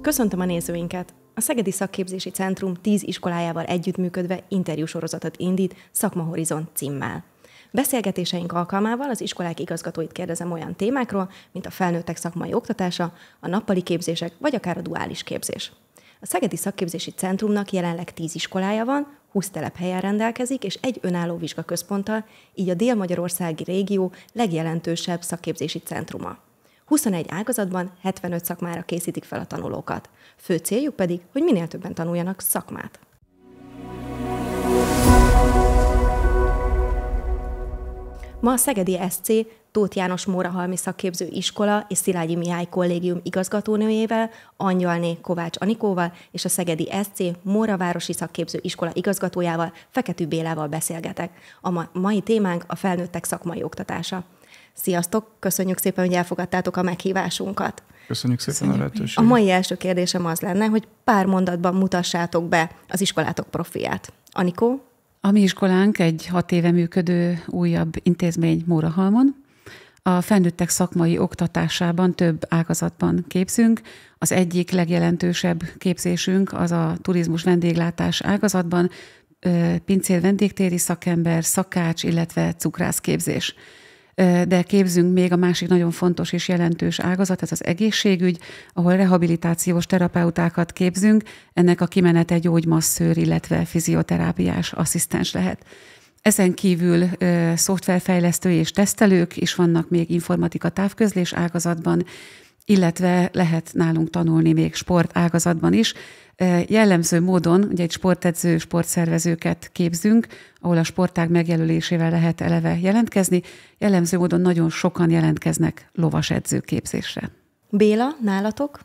Köszöntöm a nézőinket! A Szegedi Szakképzési Centrum 10 iskolájával együttműködve interjúsorozatot indít Szakmahorizont címmel. Beszélgetéseink alkalmával az iskolák igazgatóit kérdezem olyan témákról, mint a felnőttek szakmai oktatása, a nappali képzések vagy akár a duális képzés. A Szegedi Szakképzési Centrumnak jelenleg 10 iskolája van, 20 telephelyen rendelkezik, és egy önálló vizsgaközponttal, így a dél-magyarországi régió legjelentősebb szakképzési centruma. 21 ágazatban 75 szakmára készítik fel a tanulókat. Fő céljuk pedig, hogy minél többen tanuljanak szakmát. Ma a Szegedi SC Tóth János Mórahalmi Szakképző Iskola és Szilágyi Mihály Kollégium igazgatónőjével, Angyalné Kovács Anikóval és a Szegedi SC Móravárosi Szakképző Iskola igazgatójával, Feketű Bélával beszélgetek. A mai témánk a felnőttek szakmai oktatása. Sziasztok! Köszönjük szépen, hogy elfogadtátok a meghívásunkat. Köszönjük szépen Köszönjük. a lehetőséget. A mai első kérdésem az lenne, hogy pár mondatban mutassátok be az iskolátok profiát. Anikó? A mi iskolánk egy hat éve működő újabb intézmény Mórahalmon, a felnőttek szakmai oktatásában több ágazatban képzünk. Az egyik legjelentősebb képzésünk az a turizmus vendéglátás ágazatban, pincél vendégtéri szakember, szakács, illetve cukrászképzés. De képzünk még a másik nagyon fontos és jelentős ágazat, ez az egészségügy, ahol rehabilitációs terapeutákat képzünk, ennek a kimenete gyógymasszőr, illetve fizioterápiás asszisztens lehet. Ezen kívül ö, szoftverfejlesztői és tesztelők is vannak még informatika távközlés ágazatban, illetve lehet nálunk tanulni még sport ágazatban is. Jellemző módon ugye egy sportedző, sportszervezőket képzünk, ahol a sportág megjelölésével lehet eleve jelentkezni. Jellemző módon nagyon sokan jelentkeznek lovasedző képzésre. Béla, nálatok?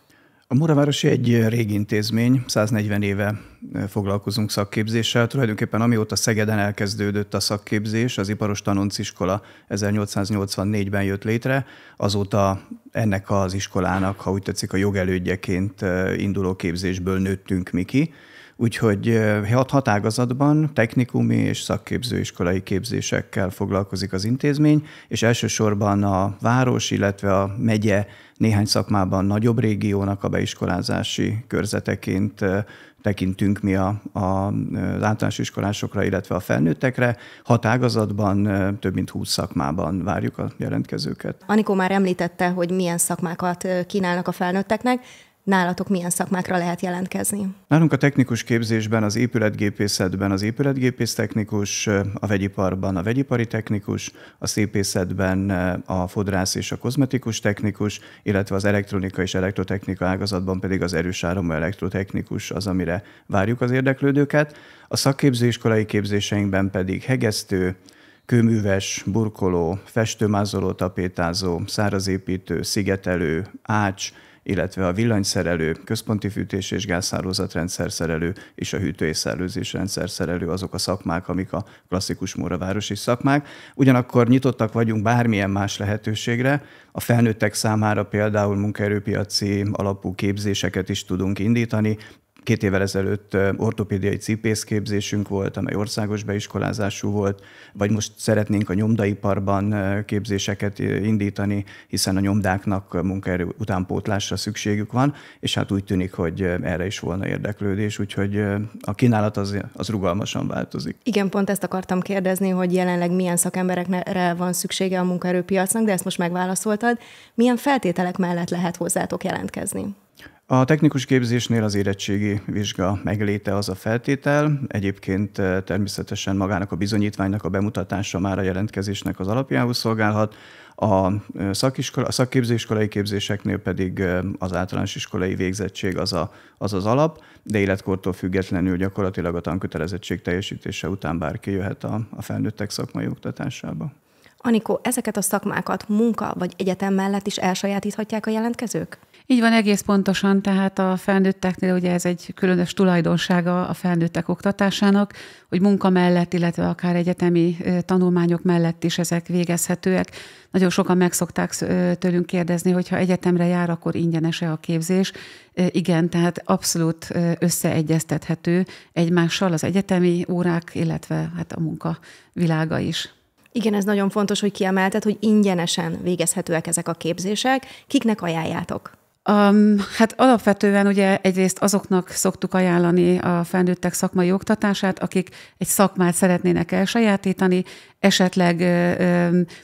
A Muravárosi egy régi intézmény, 140 éve e, foglalkozunk szakképzéssel. Tulajdonképpen amióta Szegeden elkezdődött a szakképzés, az Iparos Tanonciskola 1884-ben jött létre, azóta ennek az iskolának, ha úgy tetszik, a jogelődjeként e, induló képzésből nőttünk mi ki. Úgyhogy hat, hat ágazatban technikumi és szakképzőiskolai képzésekkel foglalkozik az intézmény, és elsősorban a város, illetve a megye néhány szakmában nagyobb régiónak a beiskolázási körzeteként tekintünk mi a, a, az általános iskolásokra, illetve a felnőttekre. Hat ágazatban, több mint húsz szakmában várjuk a jelentkezőket. Anikó már említette, hogy milyen szakmákat kínálnak a felnőtteknek nálatok milyen szakmákra lehet jelentkezni? Nálunk a technikus képzésben, az épületgépészetben az épületgépész technikus, a vegyiparban a vegyipari technikus, a szépészetben eh, a fodrász és a kozmetikus technikus, illetve az elektronika és elektrotechnika ágazatban pedig az erős áramú elektrotechnikus az, amire várjuk az érdeklődőket. A szakképzőiskolai képzéseinkben pedig hegesztő, kőműves, burkoló, festőmázoló, tapétázó, szárazépítő, szigetelő, ács, illetve a villanyszerelő, központi fűtés és rendszer szerelő és a hűtő és rendszer szerelő azok a szakmák, amik a klasszikus móravárosi szakmák. Ugyanakkor nyitottak vagyunk bármilyen más lehetőségre. A felnőttek számára például munkaerőpiaci alapú képzéseket is tudunk indítani, Két évvel ezelőtt ortopédiai cipészképzésünk volt, amely országos beiskolázású volt, vagy most szeretnénk a nyomdaiparban képzéseket indítani, hiszen a nyomdáknak munkaerő utánpótlásra szükségük van, és hát úgy tűnik, hogy erre is volna érdeklődés, úgyhogy a kínálat az, az rugalmasan változik. Igen, pont ezt akartam kérdezni, hogy jelenleg milyen szakemberekre van szüksége a munkaerőpiacnak, de ezt most megválaszoltad. Milyen feltételek mellett lehet hozzátok jelentkezni? A technikus képzésnél az érettségi vizsga megléte az a feltétel, egyébként eh, természetesen magának a bizonyítványnak a bemutatása már a jelentkezésnek az alapjához szolgálhat, a, eh, szakiskola, a szakképzőiskolai képzéseknél pedig eh, az általános iskolai végzettség az, a, az az alap, de életkortól függetlenül gyakorlatilag a tankötelezettség teljesítése után bárki jöhet a, a felnőttek szakmai oktatásába. Anikó, ezeket a szakmákat munka vagy egyetem mellett is elsajátíthatják a jelentkezők? Így van egész pontosan, tehát a felnőtteknél ugye ez egy különös tulajdonsága a felnőttek oktatásának, hogy munka mellett, illetve akár egyetemi tanulmányok mellett is ezek végezhetőek. Nagyon sokan megszokták tőlünk kérdezni, hogy ha egyetemre jár, akkor ingyenes-e a képzés. Igen, tehát abszolút összeegyeztethető egymással az egyetemi órák, illetve hát a munka világa is. Igen, ez nagyon fontos, hogy kiemelted, hogy ingyenesen végezhetőek ezek a képzések. Kiknek ajánljátok? Um, hát alapvetően ugye egyrészt azoknak szoktuk ajánlani a felnőttek szakmai oktatását, akik egy szakmát szeretnének elsajátítani, esetleg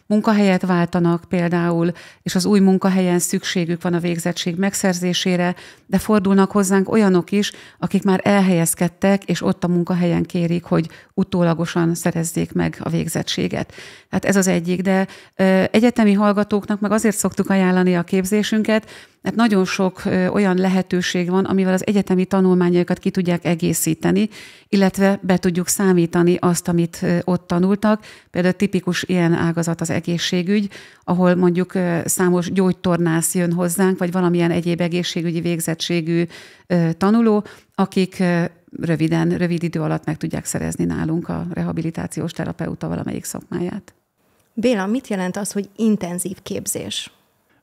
munkahelyet váltanak például, és az új munkahelyen szükségük van a végzettség megszerzésére, de fordulnak hozzánk olyanok is, akik már elhelyezkedtek, és ott a munkahelyen kérik, hogy utólagosan szerezzék meg a végzettséget. Hát ez az egyik, de egyetemi hallgatóknak meg azért szoktuk ajánlani a képzésünket, mert nagyon sok olyan lehetőség van, amivel az egyetemi tanulmányaikat ki tudják egészíteni, illetve be tudjuk számítani azt, amit ott tanultak, Például tipikus ilyen ágazat az egészségügy, ahol mondjuk számos gyógytornász jön hozzánk, vagy valamilyen egyéb egészségügyi végzettségű tanuló, akik röviden, rövid idő alatt meg tudják szerezni nálunk a rehabilitációs terapeuta valamelyik szakmáját. Béla, mit jelent az, hogy intenzív képzés?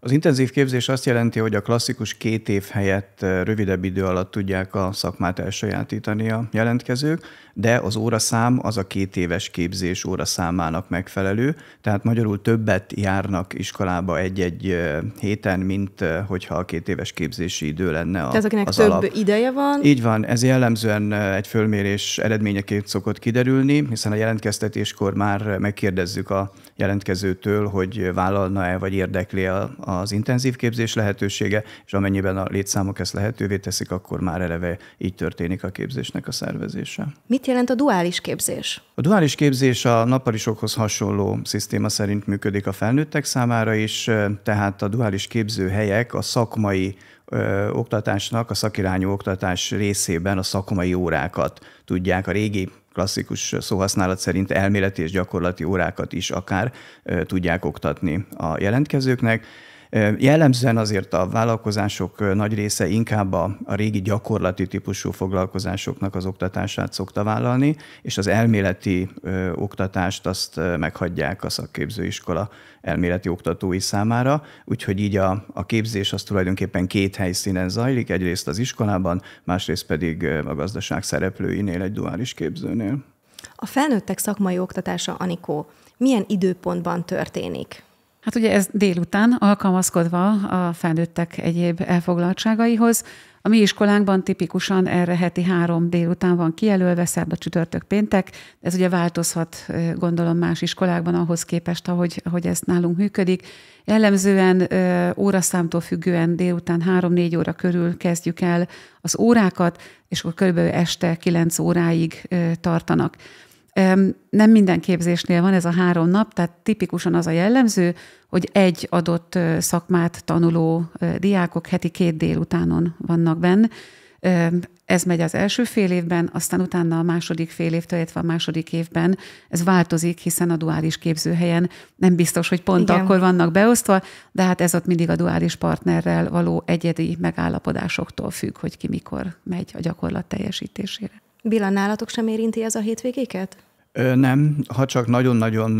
Az intenzív képzés azt jelenti, hogy a klasszikus két év helyett rövidebb idő alatt tudják a szakmát elsajátítani a jelentkezők, de az óraszám az a két éves képzés óraszámának megfelelő, tehát magyarul többet járnak iskolába egy-egy héten, mint hogyha a két éves képzési idő lenne a, Tehát akinek az több alap. ideje van? Így van, ez jellemzően egy fölmérés eredményeként szokott kiderülni, hiszen a jelentkeztetéskor már megkérdezzük a jelentkezőtől, hogy vállalna-e vagy érdekli a az intenzív képzés lehetősége, és amennyiben a létszámok ezt lehetővé teszik, akkor már eleve így történik a képzésnek a szervezése. Mit jelent a duális képzés? A duális képzés a naparisokhoz hasonló szisztéma szerint működik a felnőttek számára is, tehát a duális képzőhelyek a szakmai ö, oktatásnak, a szakirányú oktatás részében a szakmai órákat tudják a régi klasszikus szóhasználat szerint elméleti és gyakorlati órákat is akár tudják oktatni a jelentkezőknek. Jellemzően azért a vállalkozások nagy része inkább a, a régi gyakorlati típusú foglalkozásoknak az oktatását szokta vállalni, és az elméleti ö, oktatást azt meghagyják a szakképzőiskola elméleti oktatói számára, úgyhogy így a, a képzés az tulajdonképpen két helyszínen zajlik, egyrészt az iskolában, másrészt pedig a gazdaság szereplőinél, egy duális képzőnél. A felnőttek szakmai oktatása, Anikó, milyen időpontban történik? Hát ugye ez délután alkalmazkodva a felnőttek egyéb elfoglaltságaihoz. A mi iskolánkban tipikusan erre heti három délután van kijelölve, szerda, csütörtök, péntek. Ez ugye változhat, gondolom, más iskolákban ahhoz képest, ahogy, ahogy ez nálunk működik. Jellemzően óraszámtól függően délután 3-4 óra körül kezdjük el az órákat, és akkor körülbelül este 9 óráig tartanak. Nem minden képzésnél van ez a három nap, tehát tipikusan az a jellemző, hogy egy adott szakmát tanuló diákok heti két délutánon vannak benne. Ez megy az első fél évben, aztán utána a második fél évtől, illetve a második évben. Ez változik, hiszen a duális képzőhelyen nem biztos, hogy pont Igen. akkor vannak beosztva, de hát ez ott mindig a duális partnerrel való egyedi megállapodásoktól függ, hogy ki mikor megy a gyakorlat teljesítésére. Bila, nálatok sem érinti ez a hétvégéket? Nem, ha csak nagyon-nagyon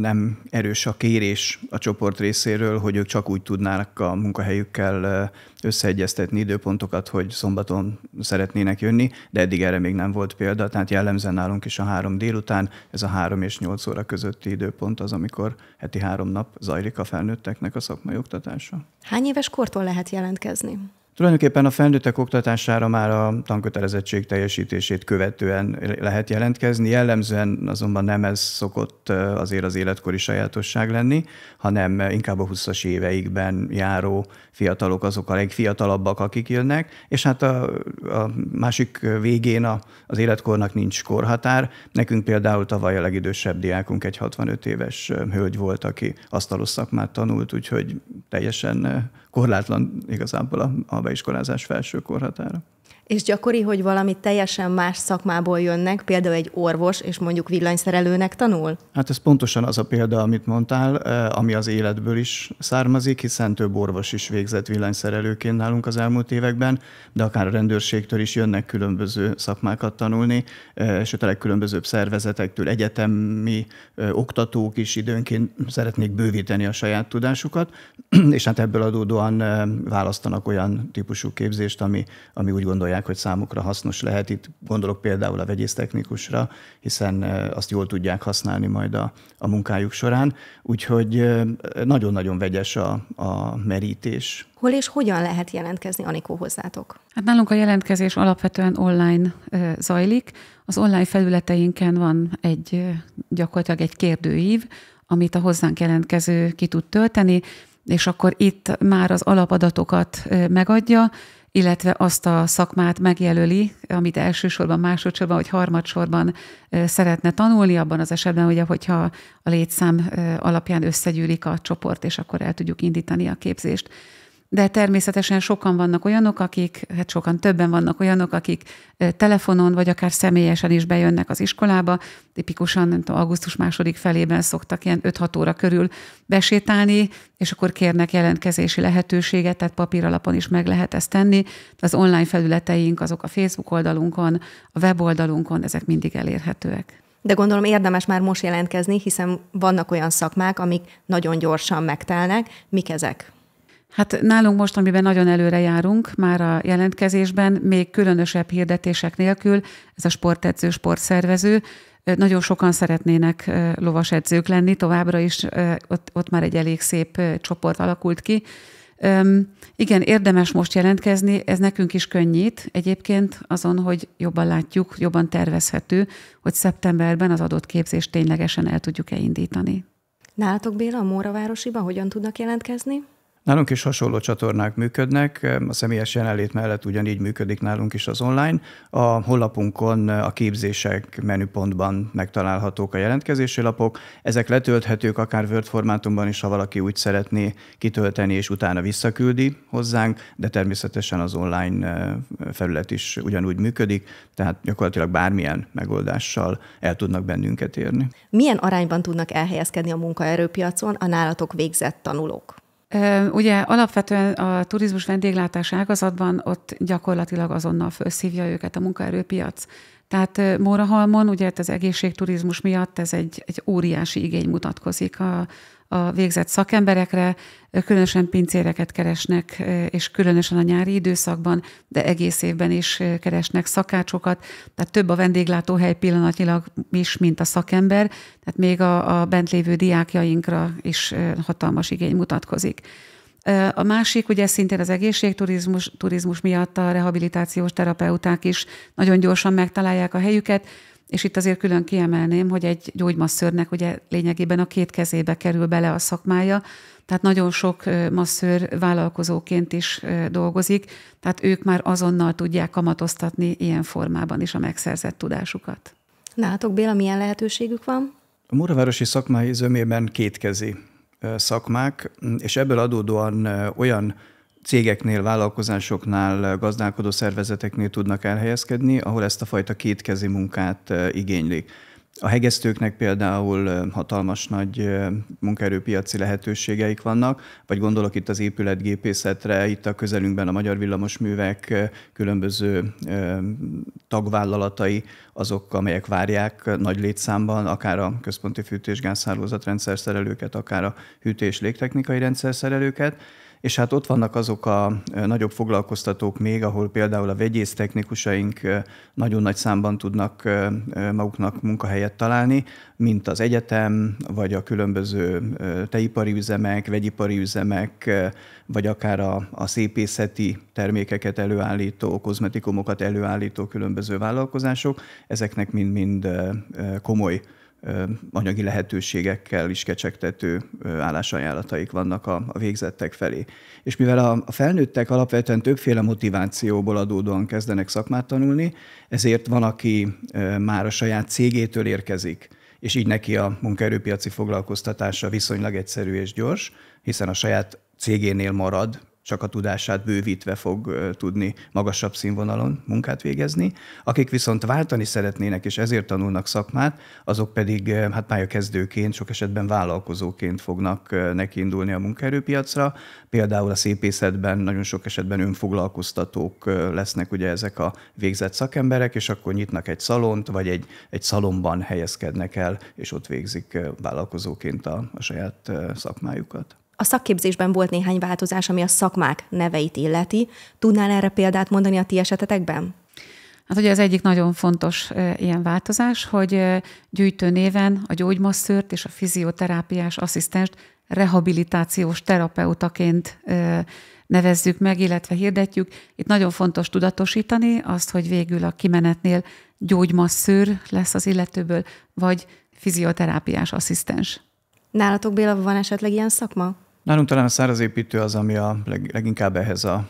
nem erős a kérés a csoport részéről, hogy ők csak úgy tudnának a munkahelyükkel összeegyeztetni időpontokat, hogy szombaton szeretnének jönni, de eddig erre még nem volt példa, tehát jellemzően nálunk is a három délután, ez a három és nyolc óra közötti időpont az, amikor heti három nap zajlik a felnőtteknek a szakmai oktatása. Hány éves kortól lehet jelentkezni? Tulajdonképpen a felnőttek oktatására már a tankötelezettség teljesítését követően lehet jelentkezni, jellemzően azonban nem ez szokott azért az életkori sajátosság lenni, hanem inkább a 20-as éveikben járó fiatalok azok a legfiatalabbak, akik jönnek, és hát a, a másik végén a, az életkornak nincs korhatár. Nekünk például tavaly a legidősebb diákunk egy 65 éves hölgy volt, aki asztalos szakmát tanult, úgyhogy teljesen korlátlan igazából a, a beiskolázás felső korhatára. És gyakori, hogy valami teljesen más szakmából jönnek, például egy orvos, és mondjuk villanyszerelőnek tanul? Hát ez pontosan az a példa, amit mondtál, eh, ami az életből is származik, hiszen több orvos is végzett villanyszerelőként nálunk az elmúlt években, de akár a rendőrségtől is jönnek különböző szakmákat tanulni, eh, sőt a legkülönbözőbb szervezetektől egyetemi eh, oktatók is időnként szeretnék bővíteni a saját tudásukat, és hát ebből adódóan választanak olyan típusú képzést, ami, ami úgy gondolják, tudják, hogy számukra hasznos lehet. Itt gondolok például a vegyésztechnikusra, hiszen azt jól tudják használni majd a, a munkájuk során. Úgyhogy nagyon-nagyon vegyes a, a merítés. Hol és hogyan lehet jelentkezni, Anikó, hozzátok? Hát nálunk a jelentkezés alapvetően online zajlik. Az online felületeinken van egy gyakorlatilag egy kérdőív, amit a hozzánk jelentkező ki tud tölteni, és akkor itt már az alapadatokat megadja, illetve azt a szakmát megjelöli, amit elsősorban, másodszorban vagy harmadsorban szeretne tanulni, abban az esetben, ugye, hogyha a létszám alapján összegyűlik a csoport, és akkor el tudjuk indítani a képzést de természetesen sokan vannak olyanok, akik, hát sokan többen vannak olyanok, akik telefonon vagy akár személyesen is bejönnek az iskolába, tipikusan nem tudom, augusztus második felében szoktak ilyen 5-6 óra körül besétálni, és akkor kérnek jelentkezési lehetőséget, tehát alapon is meg lehet ezt tenni. Az online felületeink, azok a Facebook oldalunkon, a weboldalunkon, ezek mindig elérhetőek. De gondolom érdemes már most jelentkezni, hiszen vannak olyan szakmák, amik nagyon gyorsan megtelnek. Mik ezek? Hát nálunk most, amiben nagyon előre járunk, már a jelentkezésben, még különösebb hirdetések nélkül, ez a sportedző, sportszervező, nagyon sokan szeretnének lovasedzők lenni, továbbra is ott, ott már egy elég szép csoport alakult ki. igen, érdemes most jelentkezni, ez nekünk is könnyít egyébként azon, hogy jobban látjuk, jobban tervezhető, hogy szeptemberben az adott képzést ténylegesen el tudjuk-e indítani. Nálatok Béla, a Móravárosiban hogyan tudnak jelentkezni? Nálunk is hasonló csatornák működnek, a személyes jelenlét mellett ugyanígy működik nálunk is az online. A honlapunkon a képzések menüpontban megtalálhatók a jelentkezési lapok. Ezek letölthetők akár Word formátumban is, ha valaki úgy szeretné kitölteni és utána visszaküldi hozzánk, de természetesen az online felület is ugyanúgy működik, tehát gyakorlatilag bármilyen megoldással el tudnak bennünket érni. Milyen arányban tudnak elhelyezkedni a munkaerőpiacon a nálatok végzett tanulók? Ugye alapvetően a turizmus vendéglátás ágazatban ott gyakorlatilag azonnal felszívja őket a munkaerőpiac. Tehát Mórahalmon, ugye hát az egészségturizmus miatt ez egy, egy óriási igény mutatkozik a, a végzett szakemberekre, különösen pincéreket keresnek, és különösen a nyári időszakban, de egész évben is keresnek szakácsokat. Tehát több a vendéglátóhely pillanatnyilag is, mint a szakember, tehát még a, a bent lévő diákjainkra is hatalmas igény mutatkozik. A másik ugye szintén az egészségturizmus turizmus miatt a rehabilitációs terapeuták is nagyon gyorsan megtalálják a helyüket, és itt azért külön kiemelném, hogy egy gyógymasszörnek ugye lényegében a két kezébe kerül bele a szakmája, tehát nagyon sok masszőr vállalkozóként is dolgozik, tehát ők már azonnal tudják kamatoztatni ilyen formában is a megszerzett tudásukat. Nálatok Béla, milyen lehetőségük van? A Móravárosi szakmai zömében kétkezi szakmák, és ebből adódóan olyan cégeknél, vállalkozásoknál, eh, gazdálkodó szervezeteknél tudnak elhelyezkedni, ahol ezt a fajta kétkezi munkát eh, igénylik. A hegesztőknek például eh, hatalmas nagy munkaerőpiaci lehetőségeik vannak, vagy gondolok itt az épületgépészetre, itt a közelünkben a Magyar Villamosművek különböző tagvállalatai, azok, amelyek várják nagy létszámban, akár a központi fűtés-gázhálózat szerelőket, akár a hűtés-légtechnikai rendszer szerelőket és hát ott vannak azok a nagyobb foglalkoztatók még, ahol például a technikusaink nagyon nagy számban tudnak maguknak munkahelyet találni, mint az egyetem, vagy a különböző teipari üzemek, vegyipari üzemek, vagy akár a, a szépészeti termékeket előállító, kozmetikumokat előállító különböző vállalkozások. Ezeknek mind-mind komoly anyagi lehetőségekkel is kecsegtető állásajánlataik vannak a, a végzettek felé. És mivel a, a felnőttek alapvetően többféle motivációból adódóan kezdenek szakmát tanulni, ezért van, aki már a saját cégétől érkezik, és így neki a munkaerőpiaci foglalkoztatása viszonylag egyszerű és gyors, hiszen a saját cégénél marad, csak a tudását bővítve fog tudni magasabb színvonalon munkát végezni. Akik viszont váltani szeretnének, és ezért tanulnak szakmát, azok pedig hát kezdőként sok esetben vállalkozóként fognak nekiindulni a munkaerőpiacra. Például a szépészetben nagyon sok esetben önfoglalkoztatók lesznek ugye ezek a végzett szakemberek, és akkor nyitnak egy szalont, vagy egy, egy szalomban helyezkednek el, és ott végzik vállalkozóként a, a saját szakmájukat. A szakképzésben volt néhány változás, ami a szakmák neveit illeti. Tudnál erre példát mondani a ti esetetekben? Hát ugye az egyik nagyon fontos e, ilyen változás, hogy e, gyűjtő néven a gyógymasszőrt és a fizioterápiás asszisztenst rehabilitációs terapeutaként e, nevezzük meg, illetve hirdetjük. Itt nagyon fontos tudatosítani azt, hogy végül a kimenetnél gyógymasszőr lesz az illetőből, vagy fizioterápiás asszisztens. Nálatok Béla van esetleg ilyen szakma? Nálunk talán a szárazépítő az, ami a leg, leginkább ehhez a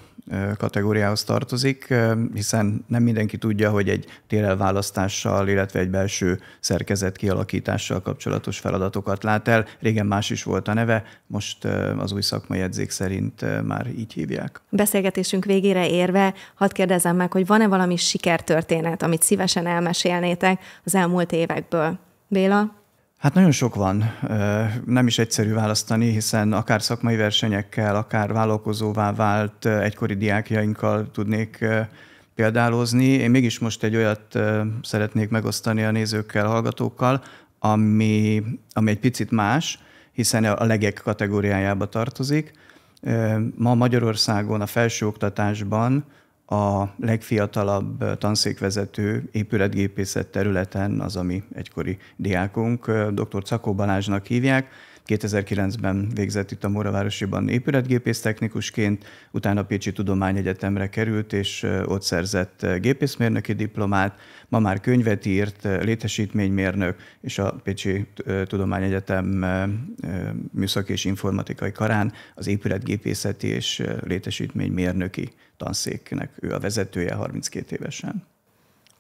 kategóriához tartozik, hiszen nem mindenki tudja, hogy egy térelválasztással, illetve egy belső szerkezet kialakítással kapcsolatos feladatokat lát el. Régen más is volt a neve, most az új szakmai edzék szerint már így hívják. Beszélgetésünk végére érve, hadd kérdezem meg, hogy van-e valami sikertörténet, amit szívesen elmesélnétek az elmúlt évekből? Béla? Hát nagyon sok van. Nem is egyszerű választani, hiszen akár szakmai versenyekkel, akár vállalkozóvá vált egykori diákjainkkal tudnék példálozni. Én mégis most egy olyat szeretnék megosztani a nézőkkel, hallgatókkal, ami, ami egy picit más, hiszen a legek kategóriájába tartozik. Ma Magyarországon a felsőoktatásban a legfiatalabb tanszékvezető épületgépészet területen, az, ami egykori diákunk, dr. Cakó Balázsnak hívják, 2009-ben végzett itt a Moravárosiban épületgépész technikusként, utána Pécsi Tudományegyetemre került, és ott szerzett gépészmérnöki diplomát, ma már könyvet írt, létesítménymérnök, és a Pécsi Tudományegyetem műszaki és informatikai karán az épületgépészeti és létesítménymérnöki tanszéknek ő a vezetője 32 évesen.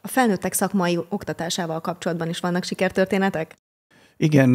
A felnőttek szakmai oktatásával kapcsolatban is vannak sikertörténetek? Igen,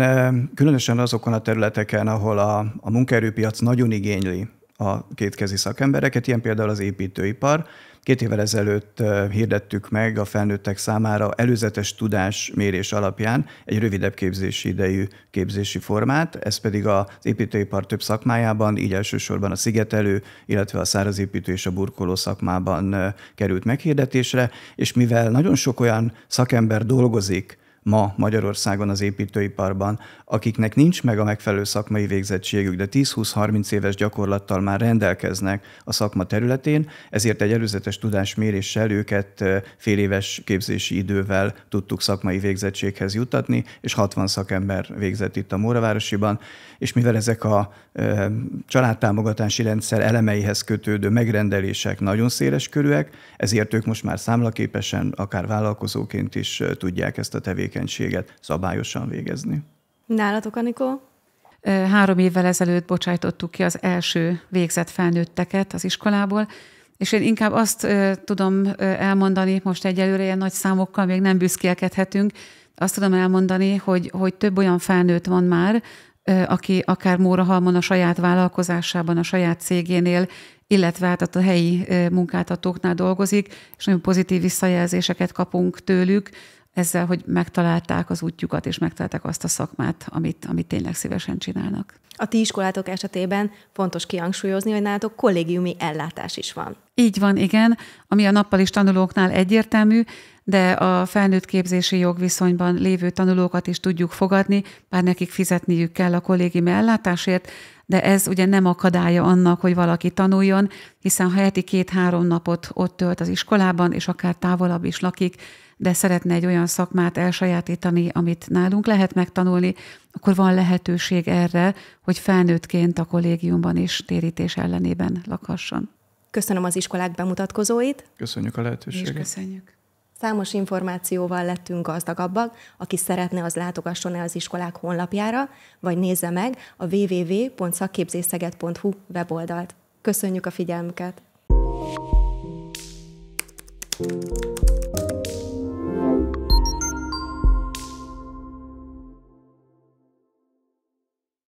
különösen azokon a területeken, ahol a, a munkaerőpiac nagyon igényli a kétkezi szakembereket, ilyen például az építőipar. Két évvel ezelőtt hirdettük meg a felnőttek számára előzetes tudás mérés alapján egy rövidebb képzési idejű képzési formát, ez pedig az építőipar több szakmájában, így elsősorban a szigetelő, illetve a szárazépítő és a burkoló szakmában került meghirdetésre, és mivel nagyon sok olyan szakember dolgozik, ma Magyarországon az építőiparban, akiknek nincs meg a megfelelő szakmai végzettségük, de 10-20-30 éves gyakorlattal már rendelkeznek a szakma területén, ezért egy előzetes tudásméréssel őket fél éves képzési idővel tudtuk szakmai végzettséghez jutatni, és 60 szakember végzett itt a Móravárosiban, és mivel ezek a családtámogatási rendszer elemeihez kötődő megrendelések nagyon széles körűek, ezért ők most már számlaképesen, akár vállalkozóként is tudják ezt a tevékenységet tevékenységet szabályosan végezni. Nálatok, Anikó? Három évvel ezelőtt bocsájtottuk ki az első végzett felnőtteket az iskolából, és én inkább azt tudom elmondani, most egyelőre ilyen nagy számokkal még nem büszkélkedhetünk, azt tudom elmondani, hogy, hogy több olyan felnőtt van már, aki akár Halmon a saját vállalkozásában, a saját cégénél, illetve hát a helyi munkáltatóknál dolgozik, és nagyon pozitív visszajelzéseket kapunk tőlük ezzel, hogy megtalálták az útjukat, és megtalálták azt a szakmát, amit, amit tényleg szívesen csinálnak. A ti iskolátok esetében fontos kihangsúlyozni, hogy nálatok kollégiumi ellátás is van. Így van, igen, ami a is tanulóknál egyértelmű, de a felnőtt képzési jogviszonyban lévő tanulókat is tudjuk fogadni, bár nekik fizetniük kell a kollégiumi ellátásért, de ez ugye nem akadálya annak, hogy valaki tanuljon, hiszen ha heti két-három napot ott tölt az iskolában, és akár távolabb is lakik, de szeretne egy olyan szakmát elsajátítani, amit nálunk lehet megtanulni, akkor van lehetőség erre, hogy felnőttként a kollégiumban is térítés ellenében lakhasson. Köszönöm az iskolák bemutatkozóit. Köszönjük a lehetőséget. És köszönjük. Számos információval lettünk gazdagabbak, aki szeretne, az látogasson el az iskolák honlapjára, vagy nézze meg a www.szakképzésszeget.hu weboldalt. Köszönjük a figyelmüket! thank you